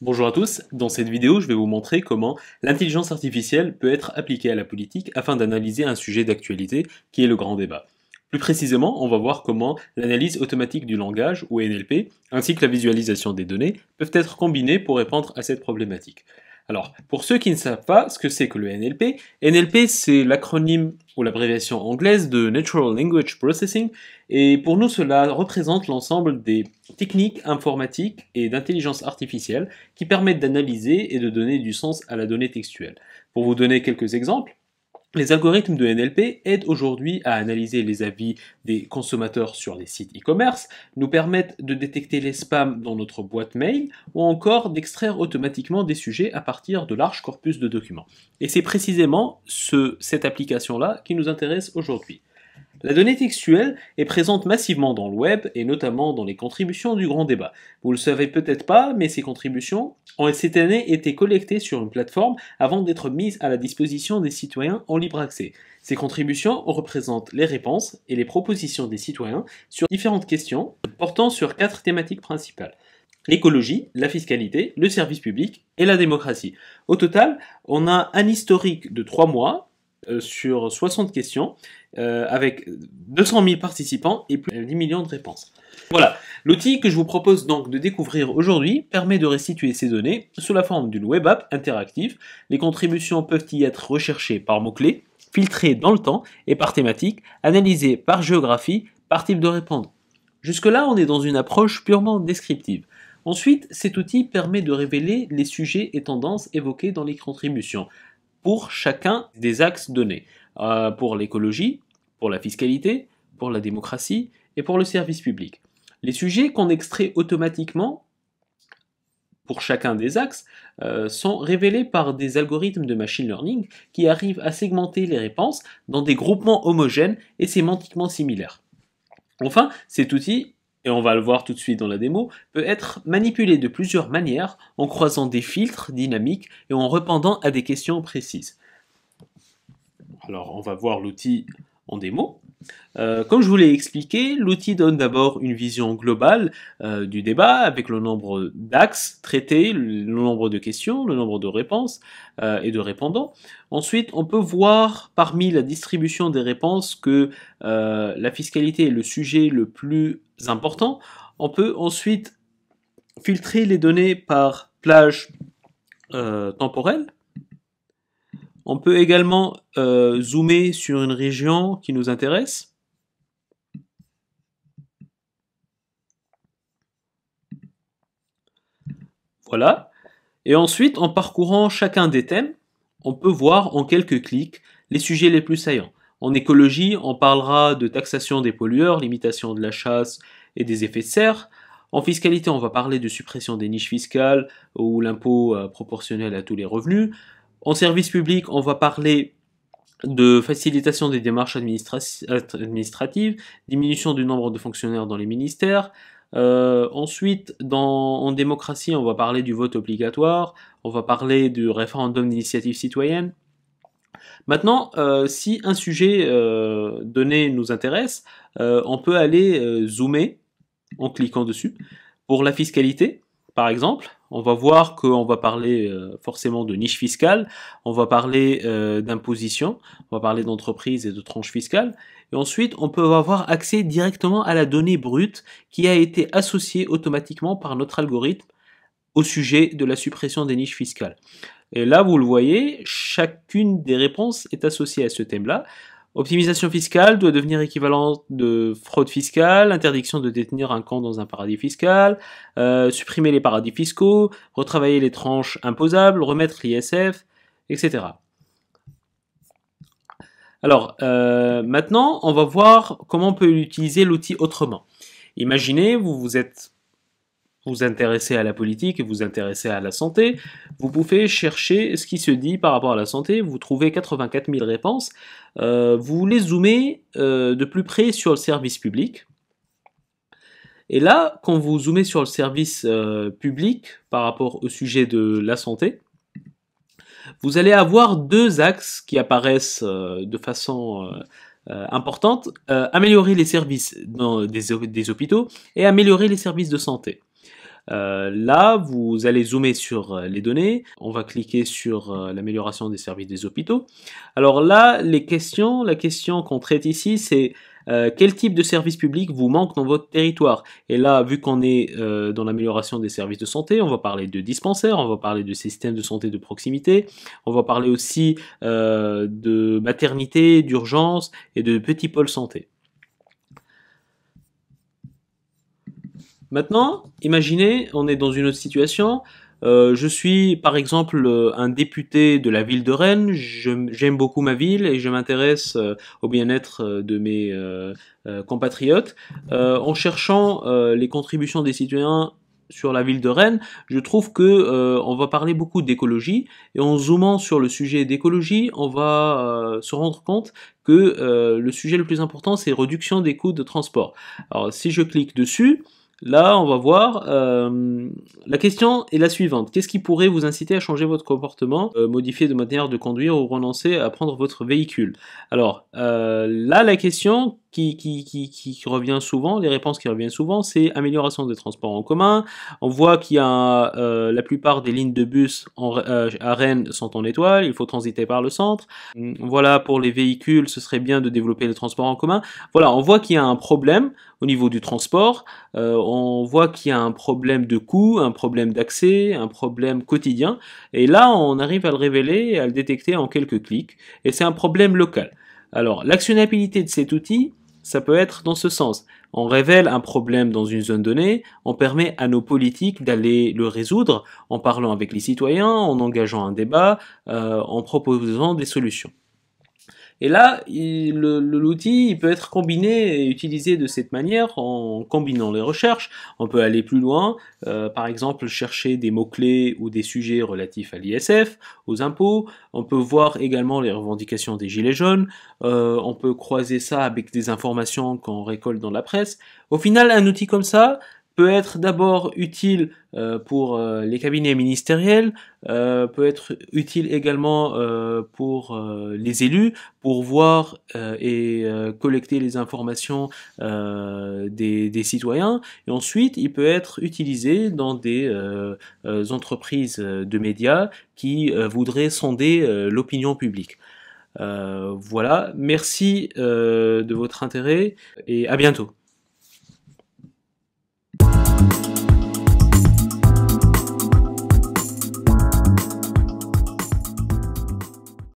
Bonjour à tous, dans cette vidéo je vais vous montrer comment l'intelligence artificielle peut être appliquée à la politique afin d'analyser un sujet d'actualité qui est le grand débat. Plus précisément, on va voir comment l'analyse automatique du langage, ou NLP, ainsi que la visualisation des données, peuvent être combinées pour répondre à cette problématique. Alors, pour ceux qui ne savent pas ce que c'est que le NLP, NLP c'est l'acronyme ou l'abréviation anglaise de Natural Language Processing, et pour nous cela représente l'ensemble des techniques informatiques et d'intelligence artificielle qui permettent d'analyser et de donner du sens à la donnée textuelle. Pour vous donner quelques exemples, les algorithmes de NLP aident aujourd'hui à analyser les avis des consommateurs sur les sites e-commerce, nous permettent de détecter les spams dans notre boîte mail ou encore d'extraire automatiquement des sujets à partir de larges corpus de documents. Et c'est précisément cette application-là qui nous intéresse aujourd'hui. La donnée textuelle est présente massivement dans le web et notamment dans les contributions du grand débat. Vous le savez peut-être pas, mais ces contributions ont cette année été collectées sur une plateforme avant d'être mises à la disposition des citoyens en libre accès. Ces contributions représentent les réponses et les propositions des citoyens sur différentes questions portant sur quatre thématiques principales l'écologie, la fiscalité, le service public et la démocratie. Au total, on a un historique de trois mois euh, sur 60 questions euh, avec 200 000 participants et plus de 10 millions de réponses. Voilà, l'outil que je vous propose donc de découvrir aujourd'hui permet de restituer ces données sous la forme d'une web app interactive. Les contributions peuvent y être recherchées par mots-clés, filtrées dans le temps et par thématique, analysées par géographie, par type de réponse. Jusque-là, on est dans une approche purement descriptive. Ensuite, cet outil permet de révéler les sujets et tendances évoqués dans les contributions, pour chacun des axes donnés, euh, pour l'écologie, pour la fiscalité, pour la démocratie et pour le service public. Les sujets qu'on extrait automatiquement pour chacun des axes euh, sont révélés par des algorithmes de machine learning qui arrivent à segmenter les réponses dans des groupements homogènes et sémantiquement similaires. Enfin, cet outil et on va le voir tout de suite dans la démo, peut être manipulé de plusieurs manières en croisant des filtres dynamiques et en répondant à des questions précises. Alors on va voir l'outil en démo. Euh, comme je vous l'ai expliqué, l'outil donne d'abord une vision globale euh, du débat avec le nombre d'axes traités, le nombre de questions, le nombre de réponses euh, et de répondants. Ensuite, on peut voir parmi la distribution des réponses que la fiscalité est le sujet le plus important. On peut ensuite filtrer les données par plage temporelle on peut également euh, zoomer sur une région qui nous intéresse. Voilà. Et ensuite, en parcourant chacun des thèmes, on peut voir en quelques clics les sujets les plus saillants. En écologie, on parlera de taxation des pollueurs, limitation de la chasse et des effets de serre. En fiscalité, on va parler de suppression des niches fiscales ou l'impôt euh, proportionnel à tous les revenus. En service public, on va parler de facilitation des démarches administratives, diminution du nombre de fonctionnaires dans les ministères. Euh, ensuite, en démocratie, on va parler du vote obligatoire, on va parler du référendum d'initiative citoyenne. Maintenant, euh, si un sujet euh, donné nous intéresse, on peut aller zoomer en cliquant dessus. Pour la fiscalité, par exemple, on va voir qu'on va parler euh, forcément de niche fiscale, on va parler euh, d'imposition, on va parler d'entreprise et de tranche fiscale. Et ensuite, on peut avoir accès directement à la donnée brute qui a été associée automatiquement par notre algorithme au sujet de la suppression des niches fiscales. Et là, vous le voyez, chacune des réponses est associée à ce thème-là. Optimisation fiscale doit devenir équivalent de fraude fiscale, interdiction de détenir un camp dans un paradis fiscal, euh, supprimer les paradis fiscaux, retravailler les tranches imposables, remettre l'ISF, etc. Alors, euh, maintenant, on va voir comment on peut utiliser l'outil autrement. Imaginez, vous vous êtes vous intéressez à la politique, vous intéressez à la santé, vous pouvez chercher ce qui se dit par rapport à la santé, vous trouvez 84 000 réponses, euh, vous voulez zoomer euh, de plus près sur le service public. Et là, quand vous zoomez sur le service euh, public par rapport au sujet de la santé, vous allez avoir deux axes qui apparaissent de façon importante, améliorer les services des, hôpitaux et améliorer les services de santé. Euh, là, vous allez zoomer sur euh, les données. On va cliquer sur euh, l'amélioration des services des hôpitaux. Alors là, les questions, la question qu'on traite ici, c'est quel type de service public vous manque dans votre territoire Et là, vu qu'on est dans l'amélioration des services de santé, on va parler de dispensaires, on va parler de systèmes de santé de proximité, on va parler aussi de maternité, d'urgence et de petits pôles santé. Maintenant, imaginez, on est dans une autre situation. Euh, je suis par exemple euh, un député de la ville de Rennes, j'aime beaucoup ma ville et je m'intéresse euh, au bien-être de mes compatriotes. en cherchant les contributions des citoyens sur la ville de Rennes, je trouve que on va parler beaucoup d'écologie et en zoomant sur le sujet d'écologie, on va se rendre compte que le sujet le plus important c'est réduction des coûts de transport. Alors si je clique dessus, Là, on va voir. Euh, la question est la suivante. Qu'est-ce qui pourrait vous inciter à changer votre comportement, euh, modifier de manière de conduire ou renoncer à prendre votre véhicule Alors, euh, là, la question, qui, qui, revient souvent, les réponses qui reviennent souvent, c'est amélioration des transports en commun. On voit qu'il y a euh, la plupart des lignes de bus euh, à Rennes sont en étoile, il faut transiter par le centre. Hum, voilà, pour les véhicules, ce serait bien de développer les transports en commun. Voilà, on voit qu'il y a un problème au niveau du transport, euh, on voit qu'il y a un problème de coût, un problème d'accès, un problème quotidien, et là on arrive à le révéler à le détecter en quelques clics, et c'est un problème local. Alors l'actionnabilité de cet outil, ça peut être dans ce sens. On révèle un problème dans une zone donnée, on permet à nos politiques d'aller le résoudre en parlant avec les citoyens, en engageant un débat, euh, en proposant des solutions. Et là, l'outil peut être combiné et utilisé de cette manière en combinant les recherches. On peut aller plus loin, euh, par exemple chercher des mots-clés ou des sujets relatifs à l'ISF, aux impôts. On peut voir également les revendications des Gilets jaunes. Euh, on peut croiser ça avec des informations qu'on récolte dans la presse. Au final, un outil comme ça, peut être d'abord utile euh, pour euh, les cabinets ministériels, euh, peut être utile également pour les élus, pour voir et collecter les informations des, des, citoyens. Et ensuite, il peut être utilisé dans des entreprises de médias qui voudraient sonder l'opinion publique. voilà, merci de votre intérêt et à bientôt.